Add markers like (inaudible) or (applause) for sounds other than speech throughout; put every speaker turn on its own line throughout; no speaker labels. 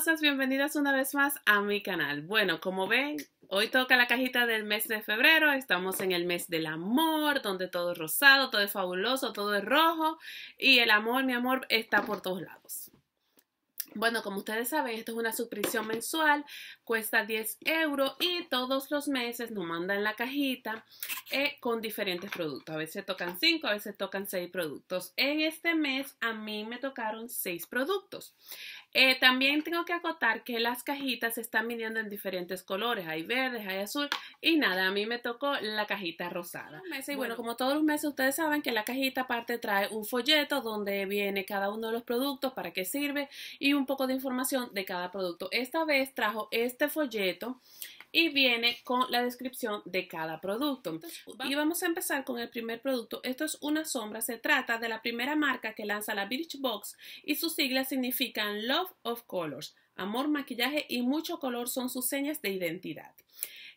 Bienvenidos, bienvenidas una vez más a mi canal. Bueno, como ven, hoy toca la cajita del mes de febrero. Estamos en el mes del amor, donde todo es rosado, todo es fabuloso, todo es rojo. Y el amor, mi amor, está por todos lados. Bueno, como ustedes saben, esto es una suscripción mensual cuesta 10 euros y todos los meses nos mandan la cajita eh, con diferentes productos. A veces tocan 5, a veces tocan 6 productos. En este mes a mí me tocaron 6 productos. Eh, también tengo que acotar que las cajitas se están midiendo en diferentes colores. Hay verdes, hay azul y nada, a mí me tocó la cajita rosada. Y bueno, como todos los meses ustedes saben que la cajita aparte trae un folleto donde viene cada uno de los productos, para qué sirve y un poco de información de cada producto. Esta vez trajo este este folleto y viene con la descripción de cada producto. Pues, y vamos a empezar con el primer producto. Esto es una sombra. Se trata de la primera marca que lanza la Beach Box y sus siglas significan Love of Colors. Amor, maquillaje y mucho color son sus señas de identidad.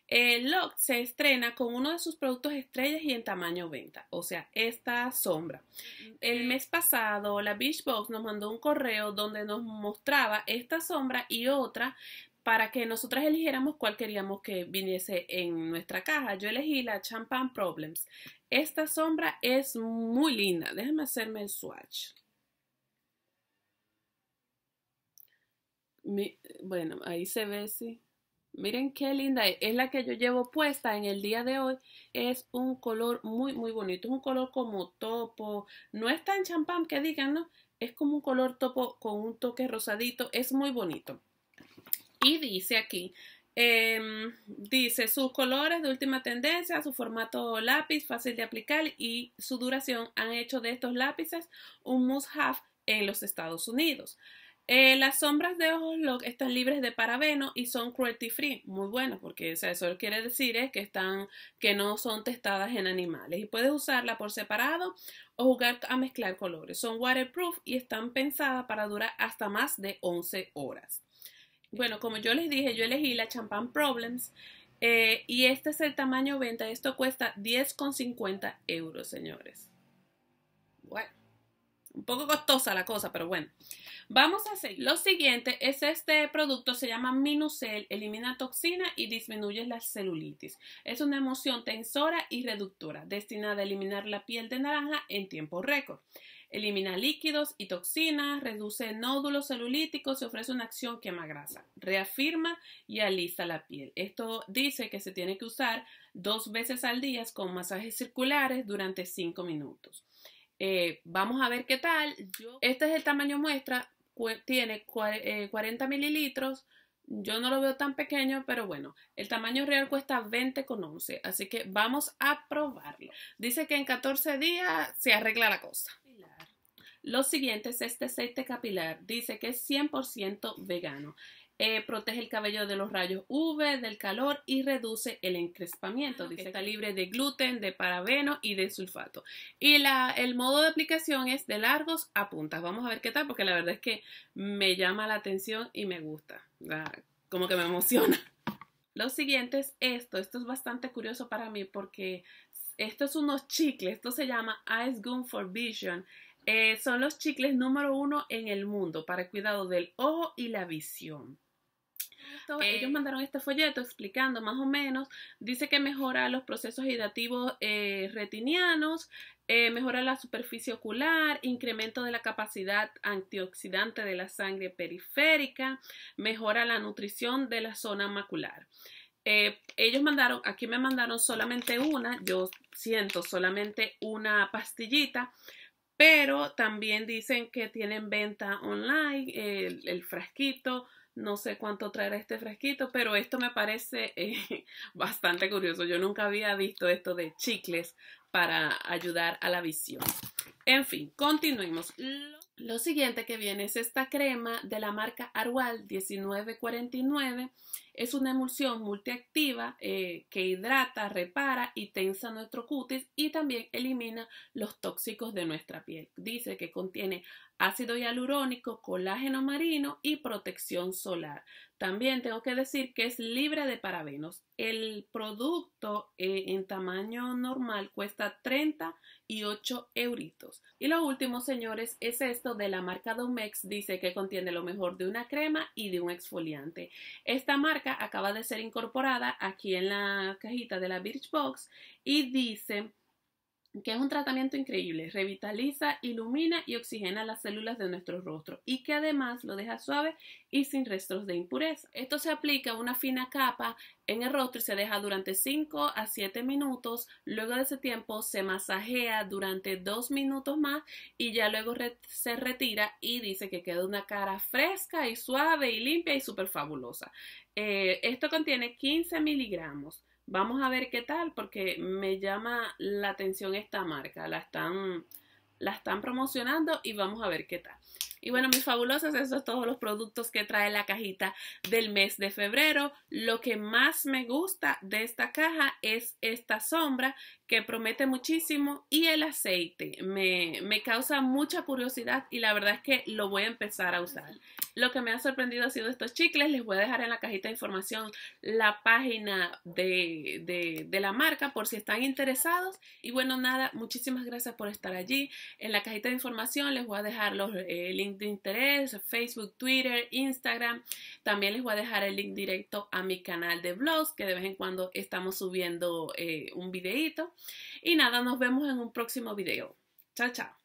el look se estrena con uno de sus productos estrellas y en tamaño venta, o sea, esta sombra. El mes pasado, la Beach Box nos mandó un correo donde nos mostraba esta sombra y otra para que nosotras eligiéramos cuál queríamos que viniese en nuestra caja. Yo elegí la Champagne Problems. Esta sombra es muy linda. Déjenme hacerme el swatch. bueno, ahí se ve, sí. Miren qué linda es. es. la que yo llevo puesta en el día de hoy. Es un color muy, muy bonito. Es un color como topo. No es tan champán que digan, ¿no? Es como un color topo con un toque rosadito. Es muy bonito. Y dice aquí, em, dice sus colores de última tendencia, su formato lápiz fácil de aplicar y su duración han hecho de estos lápices un must-have en los Estados Unidos. Eh, las sombras de ojos lock están libres de parabeno y son cruelty free. Muy bueno, porque eso quiere decir es que, están, que no son testadas en animales. Y puedes usarla por separado o jugar a mezclar colores. Son waterproof y están pensadas para durar hasta más de 11 horas. Bueno, como yo les dije, yo elegí la Champagne Problems eh, y este es el tamaño venta. Esto cuesta 10,50 euros, señores. Bueno, un poco costosa la cosa, pero bueno. Vamos a hacer Lo siguiente es este producto, se llama Minucel, elimina toxina y disminuye la celulitis. Es una emoción tensora y reductora, destinada a eliminar la piel de naranja en tiempo récord. Elimina líquidos y toxinas, reduce nódulos celulíticos y ofrece una acción quema grasa. Reafirma y alisa la piel. Esto dice que se tiene que usar dos veces al día con masajes circulares durante 5 minutos. Eh, vamos a ver qué tal. Este es el tamaño muestra. Tiene 40 eh, mililitros. Yo no lo veo tan pequeño, pero bueno, el tamaño real cuesta con 20 11. así que vamos a probarlo. Dice que en 14 días se arregla la cosa. Lo siguiente es este aceite capilar. Dice que es 100% vegano. Eh, protege el cabello de los rayos UV, del calor y reduce el encrespamiento. Ah, Dice que está libre de gluten, de parabeno y de sulfato. Y el modo de aplicación es de largos a puntas. Vamos a ver qué tal, porque la verdad es que me llama la atención y me gusta. Ah, como que me emociona. (laughs) Lo siguiente es esto. Esto es bastante curioso para mí porque esto es unos chicles. Esto se llama Ice Goon for Vision. Eh, son los chicles número uno en el mundo para cuidado del ojo y la visión. Eh, ellos mandaron este folleto explicando más o menos, dice que mejora los procesos hidrativos eh, retinianos, mejora la superficie ocular, incremento de la capacidad antioxidante de la sangre periférica, mejora la nutrición de la zona macular. ellos mandaron, aquí me mandaron solamente una, yo siento solamente una pastillita, pero también dicen que tienen venta online, el, frasquito, no sé cuánto traerá este frasquito, pero esto me parece eh, (laughs) bastante curioso. Yo nunca había visto esto de chicles para ayudar a la visión. En fin, continuemos. Lo siguiente que viene es esta crema de la marca Arual 1949. Es una emulsión multiactiva eh, que hidrata, repara y tensa nuestro cutis y también elimina los tóxicos de nuestra piel. Dice que contiene ácido hialurónico, colágeno marino y protección solar. También tengo que decir que es libre de parabenos. El producto eh, en tamaño normal cuesta 38 euritos. Y lo último, señores, es esto de la marca Domex. Dice que contiene lo mejor de una crema y de un exfoliante. Esta marca acaba de ser incorporada aquí en la cajita de la Birchbox y dice que es un tratamiento increíble, revitaliza, ilumina y oxigena las células de nuestro rostro y que además lo deja suave y sin restos de impureza. Esto se aplica una fina capa en el rostro y se deja durante 5 a 7 minutos. Luego de ese tiempo se masajea durante 2 minutos más y ya luego se retira y dice que queda una cara fresca y suave y limpia y súper fabulosa. Eh, esto contiene 15 miligramos Vamos a ver qué tal, porque me llama la atención esta marca. La están, la están promocionando y vamos a ver qué tal. Y bueno, mis fabulosos, esos son todos los productos que trae la cajita del mes de febrero. Lo que más me gusta de esta caja es esta sombra que promete muchísimo y el aceite. Me, causa mucha curiosidad y la verdad es que lo voy a empezar a usar. Lo que me ha sorprendido ha sido estos chicles. Les voy a dejar en la cajita de información la página de, de, la marca por si están interesados. Y bueno, nada, muchísimas gracias por estar allí. En la cajita de información les voy a dejar los eh, links de interés, Facebook, Twitter, Instagram. También les voy a dejar el link directo a mi canal de blogs, que de vez en cuando estamos subiendo eh, un videito. Y nada, nos vemos en un próximo video. Chao, chao.